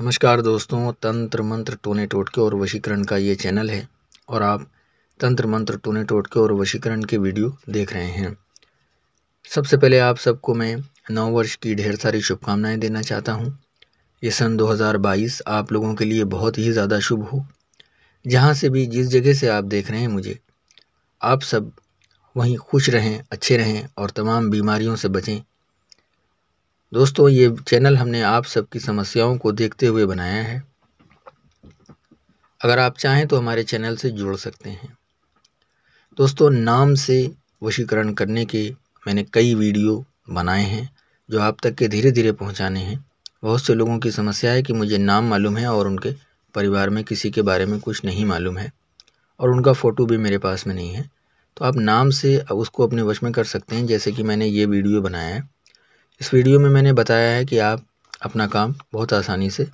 नमस्कार दोस्तों तंत्र मंत्र टोने टोटके और वशीकरण का ये चैनल है और आप तंत्र मंत्र टोने टोटके और वशीकरण के वीडियो देख रहे हैं सबसे पहले आप सबको मैं नौ वर्ष की ढेर सारी शुभकामनाएं देना चाहता हूँ ये सन 2022 आप लोगों के लिए बहुत ही ज़्यादा शुभ हो जहाँ से भी जिस जगह से आप देख रहे हैं मुझे आप सब वहीं खुश रहें अच्छे रहें और तमाम बीमारियों से बचें दोस्तों ये चैनल हमने आप सबकी समस्याओं को देखते हुए बनाया है अगर आप चाहें तो हमारे चैनल से जुड़ सकते हैं दोस्तों नाम से वशीकरण करने के मैंने कई वीडियो बनाए हैं जो आप तक के धीरे धीरे पहुंचाने हैं बहुत से लोगों की समस्या है कि मुझे नाम मालूम है और उनके परिवार में किसी के बारे में कुछ नहीं मालूम है और उनका फ़ोटो भी मेरे पास में नहीं है तो आप नाम से उसको अपने वश में कर सकते हैं जैसे कि मैंने ये वीडियो बनाया है इस वीडियो में मैंने बताया है कि आप अपना काम बहुत आसानी से